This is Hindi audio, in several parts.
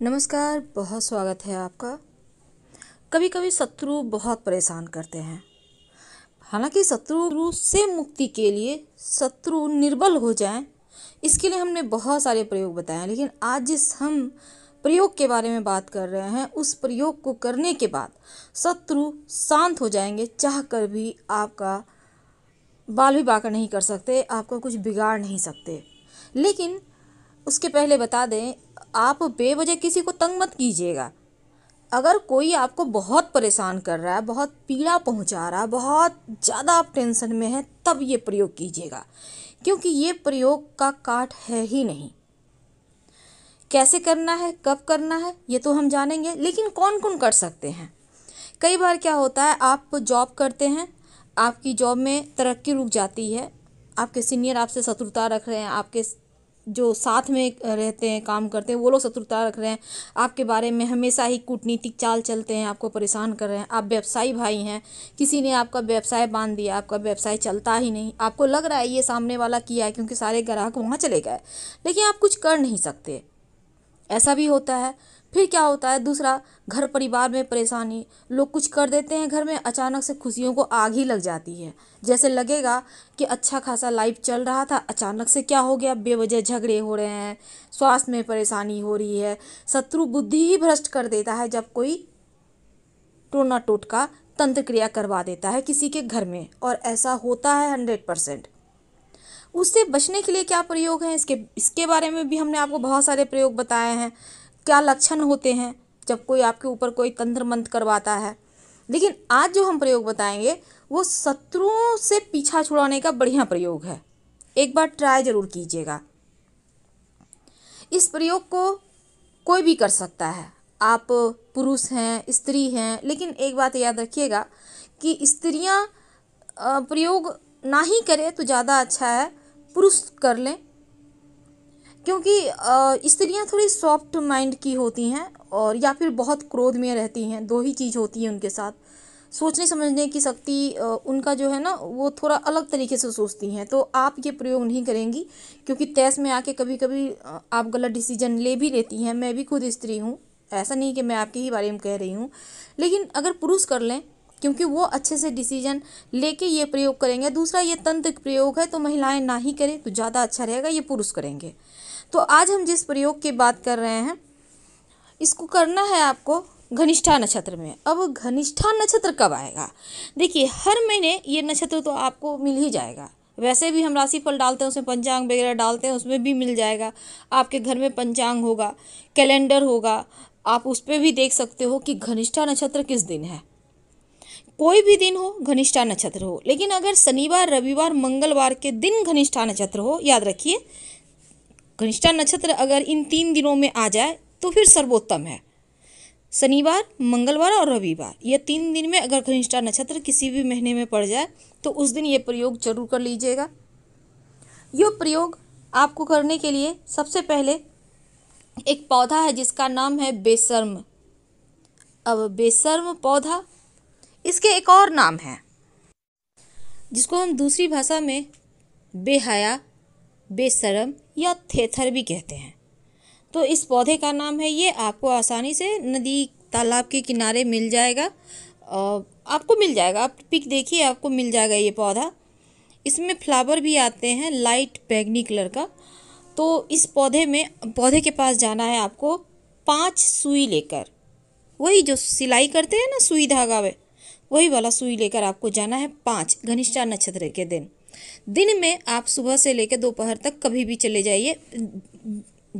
नमस्कार बहुत स्वागत है आपका कभी कभी शत्रु बहुत परेशान करते हैं हालांकि शत्रु से मुक्ति के लिए शत्रु निर्बल हो जाए इसके लिए हमने बहुत सारे प्रयोग बताए लेकिन आज जिस हम प्रयोग के बारे में बात कर रहे हैं उस प्रयोग को करने के बाद शत्रु शांत हो जाएंगे चाह कर भी आपका बाल भी बाकर नहीं कर सकते आपका कुछ बिगाड़ नहीं सकते लेकिन उसके पहले बता दें आप बेवजह किसी को तंग मत कीजिएगा अगर कोई आपको बहुत परेशान कर रहा है बहुत पीड़ा पहुंचा रहा है बहुत ज़्यादा आप टेंशन में हैं तब ये प्रयोग कीजिएगा क्योंकि ये प्रयोग का काट है ही नहीं कैसे करना है कब करना है ये तो हम जानेंगे लेकिन कौन कौन कर सकते हैं कई बार क्या होता है आप जॉब करते हैं आपकी जॉब में तरक्की रुक जाती है आपके सीनियर आपसे शत्रुता रख रहे हैं आपके जो साथ में रहते हैं काम करते हैं वो लोग शत्रुता रख रहे हैं आपके बारे में हमेशा ही कूटनीतिक चाल चलते हैं आपको परेशान कर रहे हैं आप व्यवसायी भाई हैं किसी ने आपका व्यवसाय बांध दिया आपका व्यवसाय चलता ही नहीं आपको लग रहा है ये सामने वाला किया है क्योंकि सारे ग्राहक वहाँ चले गए लेकिन आप कुछ कर नहीं सकते ऐसा भी होता है फिर क्या होता है दूसरा घर परिवार में परेशानी लोग कुछ कर देते हैं घर में अचानक से खुशियों को आग ही लग जाती है जैसे लगेगा कि अच्छा खासा लाइफ चल रहा था अचानक से क्या हो गया बेवजह झगड़े हो रहे हैं स्वास्थ्य में परेशानी हो रही है शत्रु बुद्धि ही भ्रष्ट कर देता है जब कोई टोना टोटका तंत्र क्रिया करवा देता है किसी के घर में और ऐसा होता है हंड्रेड परसेंट उससे बचने के लिए क्या प्रयोग हैं इसके इसके बारे में भी हमने आपको बहुत सारे प्रयोग बताए हैं क्या लक्षण होते हैं जब कोई आपके ऊपर कोई तंत्र मंत्र करवाता है लेकिन आज जो हम प्रयोग बताएंगे वो शत्रुओं से पीछा छुड़ाने का बढ़िया प्रयोग है एक बार ट्राई ज़रूर कीजिएगा इस प्रयोग को कोई भी कर सकता है आप पुरुष हैं स्त्री हैं लेकिन एक बात याद रखिएगा कि स्त्रियां प्रयोग ना ही करें तो ज़्यादा अच्छा है पुरुष कर लें क्योंकि स्त्रियां थोड़ी सॉफ्ट माइंड की होती हैं और या फिर बहुत क्रोध में रहती हैं दो ही चीज़ होती है उनके साथ सोचने समझने की शक्ति उनका जो है ना वो थोड़ा अलग तरीके से सोचती हैं तो आप ये प्रयोग नहीं करेंगी क्योंकि तेस में आके कभी कभी आप गलत डिसीजन ले भी लेती हैं मैं भी खुद स्त्री हूँ ऐसा नहीं कि मैं आपके ही बारे में कह रही हूँ लेकिन अगर पुरुष कर लें क्योंकि वो अच्छे से डिसीजन लेके ये प्रयोग करेंगे दूसरा ये तंत्र प्रयोग है तो महिलाएं ना ही करें तो ज़्यादा अच्छा रहेगा ये पुरुष करेंगे तो आज हम जिस प्रयोग की बात कर रहे हैं इसको करना है आपको घनिष्ठा नक्षत्र में अब घनिष्ठा नक्षत्र कब आएगा देखिए हर महीने ये नक्षत्र तो आपको मिल ही जाएगा वैसे भी हम राशि फल डालते हैं उसमें पंचांग वगैरह डालते हैं उसमें भी मिल जाएगा आपके घर में पंचांग होगा कैलेंडर होगा आप उस पर भी देख सकते हो कि घनिष्ठा नक्षत्र किस दिन है कोई भी दिन हो घनिष्ठा नक्षत्र हो लेकिन अगर शनिवार रविवार मंगलवार के दिन घनिष्ठा नक्षत्र हो याद रखिए घनिष्ठा नक्षत्र अगर इन तीन दिनों में आ जाए तो फिर सर्वोत्तम है शनिवार मंगलवार और रविवार ये तीन दिन में अगर घनिष्ठा नक्षत्र किसी भी महीने में पड़ जाए तो उस दिन ये प्रयोग जरूर कर लीजिएगा ये प्रयोग आपको करने के लिए सबसे पहले एक पौधा है जिसका नाम है बेसर्म अब बेसर्म पौधा इसके एक और नाम है जिसको हम दूसरी भाषा में बेहया बेसरम या थेथर भी कहते हैं तो इस पौधे का नाम है ये आपको आसानी से नदी तालाब के किनारे मिल जाएगा आपको मिल जाएगा आप पिक देखिए आपको मिल जाएगा ये पौधा इसमें फ्लावर भी आते हैं लाइट बैगनी कलर का तो इस पौधे में पौधे के पास जाना है आपको पांच सुई लेकर वही जो सिलाई करते हैं ना सुई धागा में वही वाला सुई लेकर आपको जाना है पाँच घनिष्ठा नक्षत्र के दिन दिन में आप सुबह से लेकर दोपहर तक कभी भी चले जाइए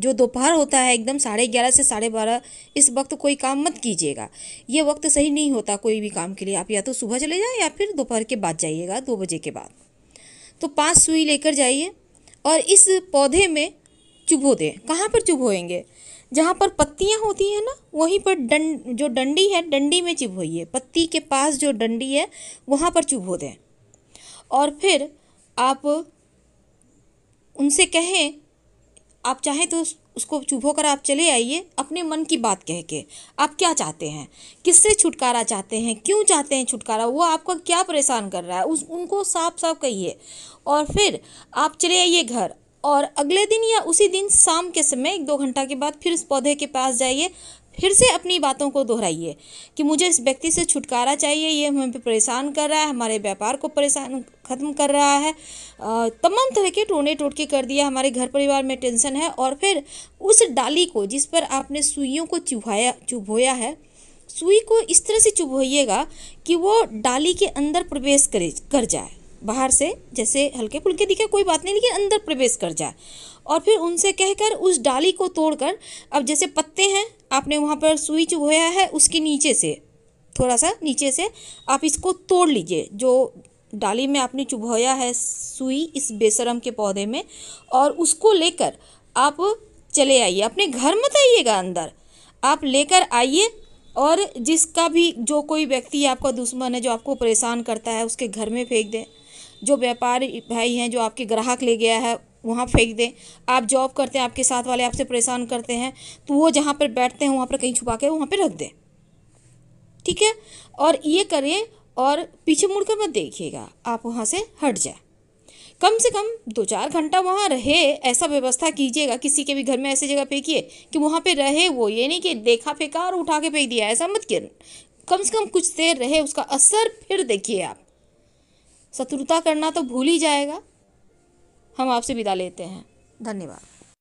जो दोपहर होता है एकदम साढ़े ग्यारह से साढ़े बारह इस वक्त कोई काम मत कीजिएगा ये वक्त सही नहीं होता कोई भी काम के लिए आप या तो सुबह चले जाए या फिर दोपहर के बाद जाइएगा दो बजे के बाद तो पाँच सुई लेकर जाइए और इस पौधे में चुभो दें कहाँ पर चुभोएंगे जहाँ पर पत्तियाँ होती हैं ना वहीं पर डं जो डंडी है डंडी में चुभोइए पत्ती के पास जो डंडी है वहाँ पर चुभो दें और फिर आप उनसे कहें आप चाहें तो उसको चुभो कर आप चले आइए अपने मन की बात कह के आप क्या चाहते हैं किससे छुटकारा चाहते हैं क्यों चाहते हैं छुटकारा वो आपका क्या परेशान कर रहा है उस उनको साफ साफ कहिए और फिर आप चले आइए घर और अगले दिन या उसी दिन शाम के समय एक दो घंटा के बाद फिर उस पौधे के पास जाइए फिर से अपनी बातों को दोहराइए कि मुझे इस व्यक्ति से छुटकारा चाहिए ये हमें परेशान कर रहा है हमारे व्यापार को परेशान ख़त्म कर रहा है तमाम तरह के टोने टोटके कर दिया हमारे घर परिवार में टेंशन है और फिर उस डाली को जिस पर आपने सुइयों को चुभाया चुभोया है सुई को इस तरह से चुभोइएगा कि वो डाली के अंदर प्रवेश करे कर जाए बाहर से जैसे हल्के फुल्के दिखे कोई बात नहीं लेकिन अंदर प्रवेश कर जाए और फिर उनसे कहकर उस डाली को तोड़कर अब जैसे पत्ते हैं आपने वहाँ पर सुई चुभोया है उसके नीचे से थोड़ा सा नीचे से आप इसको तोड़ लीजिए जो डाली में आपने चुभोया है सुई इस बेसरम के पौधे में और उसको लेकर आप चले आइए अपने घर मत आइएगा अंदर आप लेकर आइए और जिसका भी जो कोई व्यक्ति आपका दुश्मन है जो आपको परेशान करता है उसके घर में फेंक दें जो व्यापारी भाई हैं जो आपके ग्राहक ले गया है वहाँ फेंक दें आप जॉब करते हैं आपके साथ वाले आपसे परेशान करते हैं तो वो जहाँ पर बैठते हैं वहाँ पर कहीं छुपा के वहाँ पर रख दें ठीक है और ये करें और पीछे मुड़ कर मत देखिएगा आप वहाँ से हट जाए कम से कम दो चार घंटा वहाँ रहे ऐसा व्यवस्था कीजिएगा किसी के भी घर में ऐसी जगह फेंकिए कि वहाँ पे रहे वो ये नहीं कि देखा फेंका और उठा के फेंक दिया ऐसा मत कर कम से कम कुछ देर रहे उसका असर फिर देखिए आप शत्रुता करना तो भूल ही जाएगा हम आपसे विदा लेते हैं धन्यवाद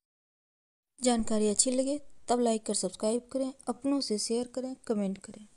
जानकारी अच्छी लगे तब लाइक कर सब्सक्राइब करें अपनों से शेयर करें कमेंट करें